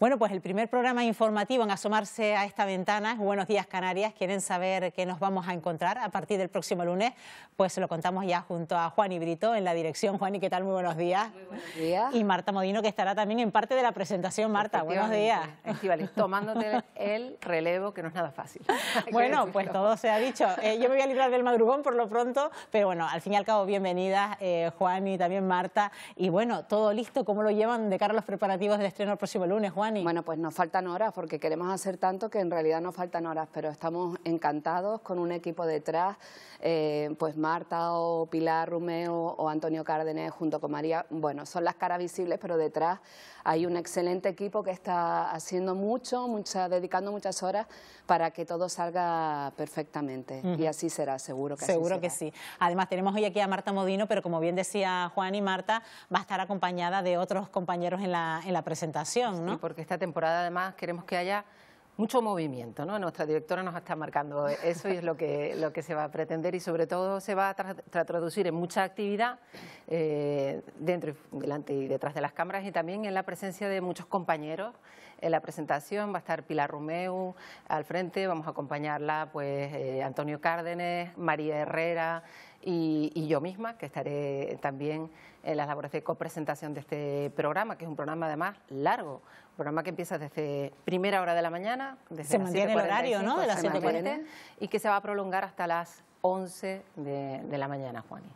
Bueno, pues el primer programa informativo en asomarse a esta ventana es Buenos Días Canarias. ¿Quieren saber qué nos vamos a encontrar a partir del próximo lunes? Pues se lo contamos ya junto a Juan y Brito en la dirección. Juan, ¿y qué tal? Muy buenos días. Muy buenos días. Y Marta Modino, que estará también en parte de la presentación. Marta, buenos días. Estivales, tomándote el relevo, que no es nada fácil. bueno, pues todo se ha dicho. Eh, yo me voy a librar del madrugón por lo pronto, pero bueno, al fin y al cabo, bienvenidas eh, Juan y también Marta. Y bueno, todo listo, ¿cómo lo llevan de cara a los preparativos del estreno el próximo lunes, Juan? Bueno, pues nos faltan horas porque queremos hacer tanto que en realidad nos faltan horas, pero estamos encantados con un equipo detrás, eh, pues Marta o Pilar Rumeo o Antonio Cárdenas junto con María, bueno, son las caras visibles, pero detrás hay un excelente equipo que está haciendo mucho, mucha, dedicando muchas horas para que todo salga perfectamente. Y así será, seguro que Seguro así que sí. Además, tenemos hoy aquí a Marta Modino, pero como bien decía Juan y Marta, va a estar acompañada de otros compañeros en la, en la presentación, ¿no? esta temporada además queremos que haya mucho movimiento, Nuestra directora nos está marcando eso y es lo que, lo que se va a pretender y sobre todo se va a traducir en mucha actividad eh, dentro, y, delante y detrás de las cámaras y también en la presencia de muchos compañeros. En la presentación va a estar Pilar Romeu al frente, vamos a acompañarla pues eh, Antonio Cárdenes, María Herrera, y, yo misma, que estaré también en las labores de copresentación de este programa, que es un programa además largo, un programa que empieza desde primera hora de la mañana, desde el horario, las 7.40 y que se va a prolongar hasta las 11 de, la mañana, Juani.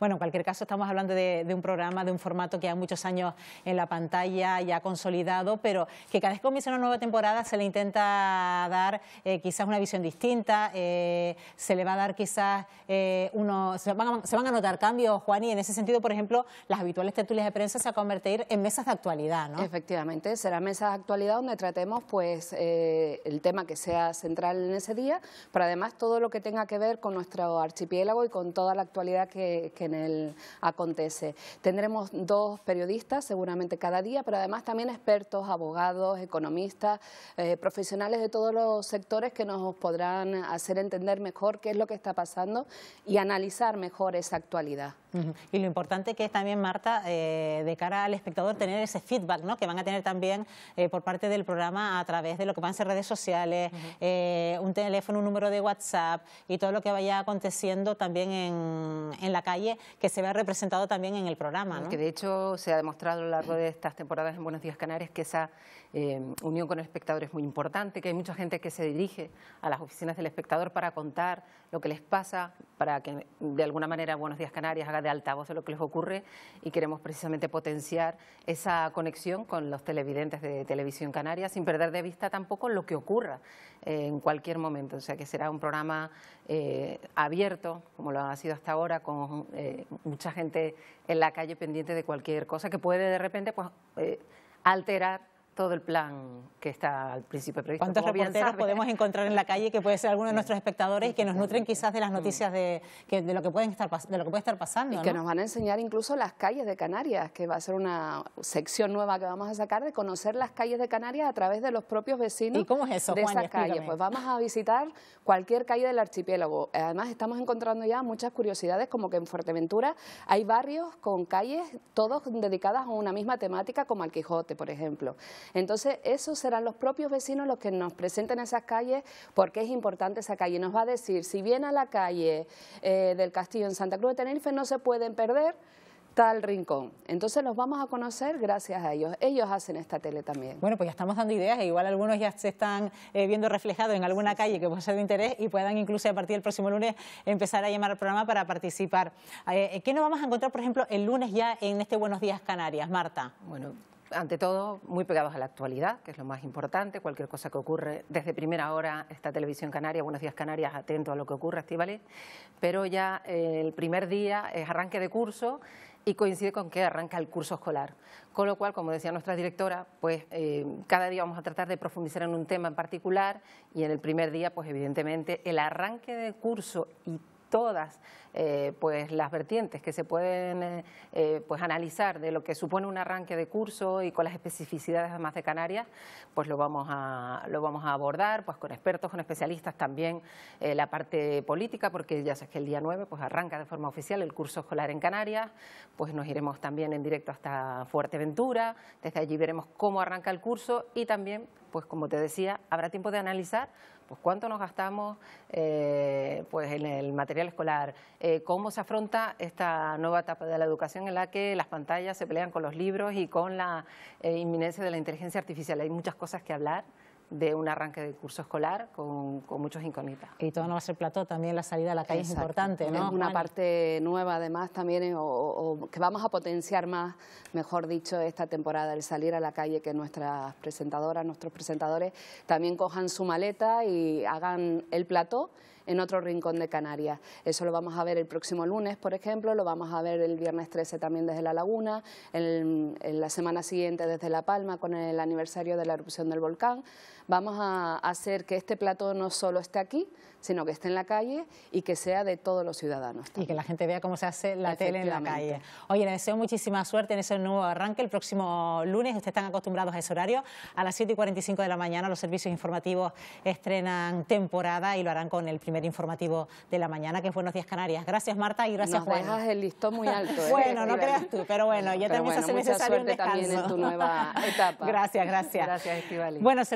Bueno, en cualquier caso, estamos hablando de, un programa, de un formato que ha muchos años en la pantalla, ya consolidado, pero que cada vez que comienza una nueva temporada se le intenta dar eh, quizás una visión distinta, eh, se le va a dar quizás eh, unos... Se van, a, notar cambios, Juaní. en ese sentido, por ejemplo, las habituales tertulias de prensa se van a convertir en mesas de actualidad, ¿no? Efectivamente, será mesas de actualidad donde tratemos pues eh, el tema que sea central en ese día, pero además todo lo que tenga que ver con nuestro archipiélago y con toda la actualidad que, en él acontece. Tendremos dos periodistas seguramente cada día, pero además también expertos, abogados, economistas, eh, profesionales de todos los sectores que nos podrán hacer entender mejor qué es lo que está pasando y analizar mejor esa actualidad. Y lo importante que es también, Marta, eh, de cara al espectador, tener ese feedback ¿no? que van a tener también eh, por parte del programa a través de lo que van a ser redes sociales, un teléfono, un número de WhatsApp y todo lo que que vaya aconteciendo también en, en la calle, que se vea representado también en el programa. Que de hecho se ha demostrado a lo largo de estas temporadas en Buenos Días Canarias que esa eh, unión con el espectador es muy importante, que hay mucha gente que se dirige a las oficinas del espectador para contar lo que les pasa para que de alguna manera Buenos Días Canarias haga de altavoz de lo que les ocurre y queremos precisamente potenciar esa conexión con los televidentes de Televisión Canaria sin perder de vista tampoco lo que ocurra eh, en cualquier momento. O sea que será un programa eh, abierto, como lo ha sido hasta ahora, con eh, mucha gente en la calle pendiente de cualquier cosa que puede de repente pues, alterar todo el plan que está al principio previsto. ¿Cuántos reporteros podemos encontrar en la calle que puede ser alguno de nuestros espectadores y que nos nutren quizás de las mm. noticias de, que, de lo, que pueden estar, de lo que puede estar pasando? Y que nos van a enseñar incluso las calles de Canarias, que va a ser una sección nueva que vamos a sacar de conocer las calles de Canarias a través de los propios vecinos de esas calles. Pues vamos a visitar cualquier calle del archipiélago. Además estamos encontrando ya muchas curiosidades, como que en Fuerteventura hay barrios con calles todos dedicadas a una misma temática, como al Quijote, por ejemplo. Entonces, esos serán los propios vecinos los que nos presenten esas calles porque es importante esa calle. Nos va a decir, si viene a la calle eh, del Castillo en Santa Cruz de Tenerife, no se pueden perder tal rincón. Entonces los vamos a conocer gracias a ellos. Ellos hacen esta tele también. Bueno, pues ya estamos dando ideas e igual algunos ya se están eh, viendo reflejados en alguna calle que pueda ser de interés y puedan incluso a partir del próximo lunes empezar a llamar al programa para participar. Eh, ¿Qué nos vamos a encontrar, por ejemplo, el lunes ya en este Buenos Días Canarias, Marta? Bueno, ante todo, muy pegados a la actualidad, que es lo más importante, cualquier cosa que ocurre. Desde primera hora esta Televisión Canaria, Buenos Días Canarias, atento a lo que ocurre, Estivales, pero ya eh, el primer día es arranque de curso y coincide con que arranca el curso escolar. Con lo cual, como decía nuestra directora, pues eh, cada día vamos a tratar de profundizar en un tema en particular y en el primer día, pues evidentemente, el arranque de curso y todas eh, pues las vertientes que se pueden eh, eh, pues analizar de lo que supone un arranque de curso y con las especificidades además de Canarias, pues lo vamos a, lo vamos a abordar pues con expertos, con especialistas también la parte política, porque ya sabes que el día 9 pues arranca de forma oficial el curso escolar en Canarias, pues nos iremos también en directo hasta Fuerteventura, desde allí veremos cómo arranca el curso y también, pues como te decía, habrá tiempo de analizar pues cuánto nos gastamos eh, pues en el material escolar, eh, cómo se afronta esta nueva etapa de la educación en la que las pantallas se pelean con los libros y con la eh, inminencia de la inteligencia artificial. Hay muchas cosas que hablar de un arranque de curso escolar con, con, muchos incógnitas. Y todo no va a ser plató, también la salida a la calle es importante, Es una parte nueva, además, también, eh, o, que vamos a potenciar más, mejor dicho, esta temporada, el salir a la calle, que nuestras presentadoras, nuestros presentadores también cojan su maleta y hagan el plató en otro rincón de Canarias. Eso lo vamos a ver el próximo lunes, por ejemplo, lo vamos a ver el viernes 13 también desde La Laguna, en, la semana siguiente desde La Palma con el aniversario de la erupción del volcán. Vamos a hacer que este plato no solo esté aquí, sino que esté en la calle y que sea de todos los ciudadanos. Y que la gente vea cómo se hace la tele en la calle. Oye, le deseo muchísima suerte en ese nuevo arranque el próximo lunes. Ustedes están acostumbrados a ese horario. A las 7 y 45 de la mañana los servicios informativos estrenan temporada y lo harán con el primer primer informativo de la mañana, que es Buenos Días Canarias. Gracias, Marta, y gracias, Nos No dejas el listón muy alto. ¿eh? bueno, no creas tú, pero bueno, yo te también bueno, se hace necesario un descanso. también en tu nueva etapa. gracias, gracias. Gracias, Estivali. Bueno,